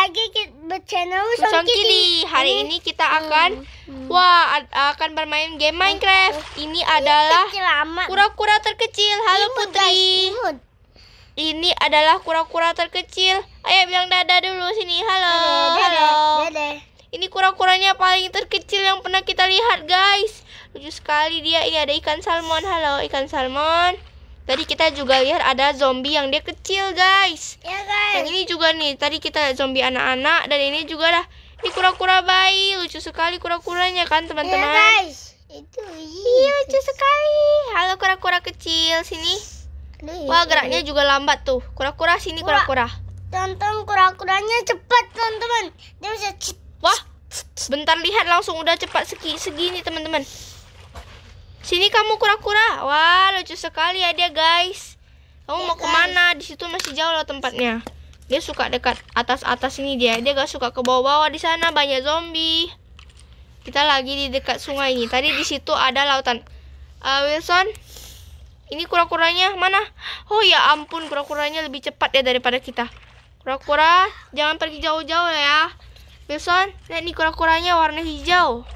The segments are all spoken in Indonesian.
lagi berchannel Song Kili. Hari ini kita hmm. akan hmm. wah akan bermain game hmm. Minecraft. Ini adalah kura-kura terkecil. Halo Putri. Ini adalah kura-kura terkecil. Ayo bilang dadah dulu sini. Halo. Halo. Ini kura-kuranya paling terkecil yang pernah kita lihat, guys. Lucu sekali dia. Ini ada ikan salmon. Halo, ikan salmon. Tadi kita juga lihat ada zombie yang dia kecil, guys. Ya, guys. Yang ini juga nih, tadi kita zombie anak-anak dan ini juga lah, ini kura-kura bayi. Lucu sekali kura-kuranya kan, teman-teman? Ya, guys. Itu iya. lucu sekali. Halo kura-kura kecil, sini. Wah, geraknya juga lambat tuh. Kura-kura sini kura-kura. Tonton kura-kuranya cepat, teman-teman. Dia bisa Wah, bentar lihat langsung udah cepat segini, teman-teman. Sini kamu kura-kura. Wah, lucu sekali ya dia, guys. Kamu ya, mau kemana? Di situ masih jauh loh tempatnya. Dia suka dekat atas-atas ini dia. Dia gak suka ke bawah-bawah. Di sana banyak zombie. Kita lagi di dekat sungai ini. Tadi di situ ada lautan. Uh, Wilson, ini kura-kuranya mana? Oh ya ampun, kura-kuranya lebih cepat ya daripada kita. Kura-kura, jangan pergi jauh-jauh ya. Wilson, lihat nih kura-kuranya warna hijau.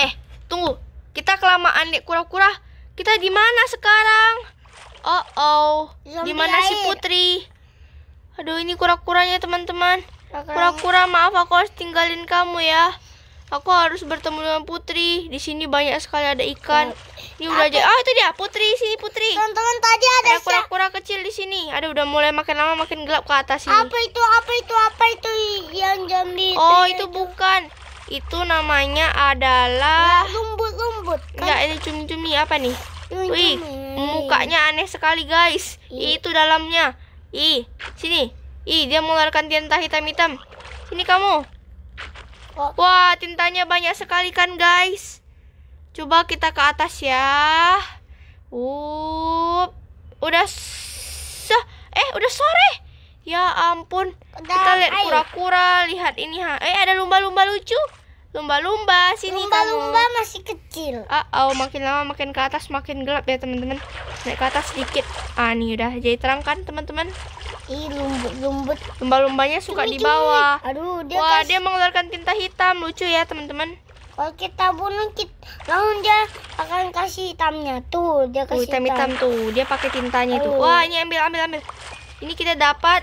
Eh, tunggu. Kita kelamaan dek kura-kura. Kita di mana sekarang? Oh oh, di mana si Putri? Aduh ini kura-kuranya teman-teman. Kura-kura maaf aku harus tinggalin kamu ya. Aku harus bertemu dengan Putri. Di sini banyak sekali ada ikan. Oh. Ini udah aja. oh itu dia Putri sini Putri. Teman-teman tadi ada kura-kura kecil di sini. Ada udah mulai makin lama makin gelap ke atas ini. Apa itu? Apa itu? Apa itu yang jambi? Oh itu, bukan. Itu namanya adalah robot kan? Enggak, ini cumi-cumi apa nih? Cumi. Wih, mukanya aneh sekali guys. Iya. Ih. Itu dalamnya. Ih, sini. Ih, dia mengeluarkan tinta hitam-hitam. Sini kamu. Oh. Wah, tintanya banyak sekali kan guys. Coba kita ke atas ya. Up. Udah se Eh, udah sore. Ya ampun. kita lihat kura-kura, lihat ini ha. Eh, ada lumba-lumba lucu. Lumba-lumba sini Lumba-lumba lumba masih kecil. Uh oh, makin lama makin ke atas makin gelap ya teman-teman. Naik ke atas sedikit. Ah ini udah jadi terang kan teman-teman? Ih lumbut lumbut Lumba-lumbanya suka di bawah. Aduh dia. Wah kasih... dia mengeluarkan tinta hitam lucu ya teman-teman. Kalau kita bunuh kita, langsung dia akan kasih hitamnya tuh dia kasih hitam, hitam tuh dia pakai tintanya Aduh. tuh. Wah ini ambil ambil ambil. Ini kita dapat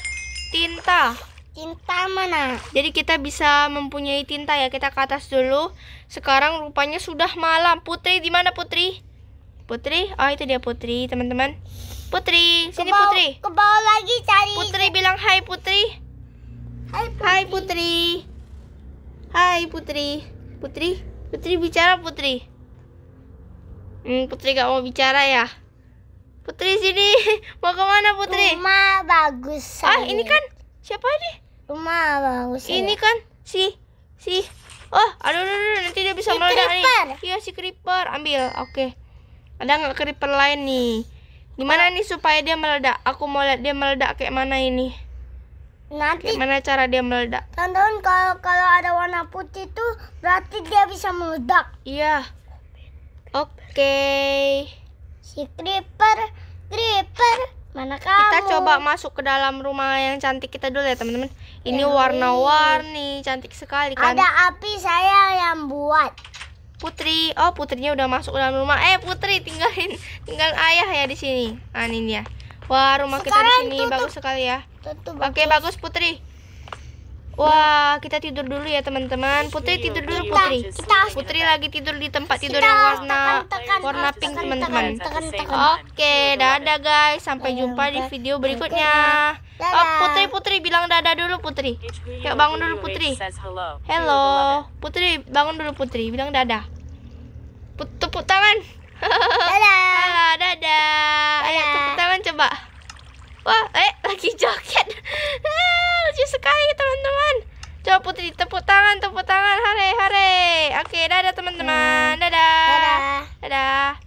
tinta tinta mana? Jadi kita bisa mempunyai tinta ya. Kita ke atas dulu. Sekarang rupanya sudah malam. Putri di mana Putri? Putri? Oh, itu dia Putri, teman-teman. Putri, sini bawah, Putri. Ke bawah lagi cari. Putri bilang hai Putri. Hai Putri. Hai Putri. Hai Putri. Putri, Putri bicara Putri. Hmm, Putri gak mau bicara ya. Putri sini. Mau kemana Putri? Rumah bagus. Ah, ini kan siapa ini? rumah bagus ini ya. kan si si oh aduh, aduh, aduh nanti dia bisa si meledak creeper. nih iya si creeper ambil oke okay. ada nggak creeper lain nih gimana oh. nih supaya dia meledak aku mau lihat dia meledak kayak mana ini nanti gimana cara dia meledak tonton kalau kalau ada warna putih tuh berarti dia bisa meledak iya oke okay. si creeper creeper Mana kamu? Kita coba masuk ke dalam rumah yang cantik kita dulu ya teman-teman. Ini warna-warni, cantik sekali kan? Ada api saya yang buat. Putri, oh putrinya udah masuk ke dalam rumah. Eh Putri tinggalin, tinggal ayah ya di sini. anin ah, ya Wah rumah Sekarang kita di sini tutup. bagus sekali ya. Tutup, Oke bagus Putri. Wah, kita tidur dulu ya teman-teman. Iya, Putri tidur dulu iya, Putri. Iya, Putri lagi tidur di tempat tidur yang warna warna pink teman-teman. Oke, dadah guys. Sampai jumpa di video berikutnya. Oh, Putri Putri bilang dadah dulu Putri. Yuk bangun dulu Putri. Hello. Putri bangun dulu Putri. Bilang dadah. Put tepuk tangan. Dadah. Halo, dadah. Ayo tepuk tangan coba. Wah, eh lagi joget. Ah, lucu sekali teman. Putri tepuk tangan, tepuk tangan. Hare, hare. Oke, dadah teman-teman. Dadah. Dadah. Dadah.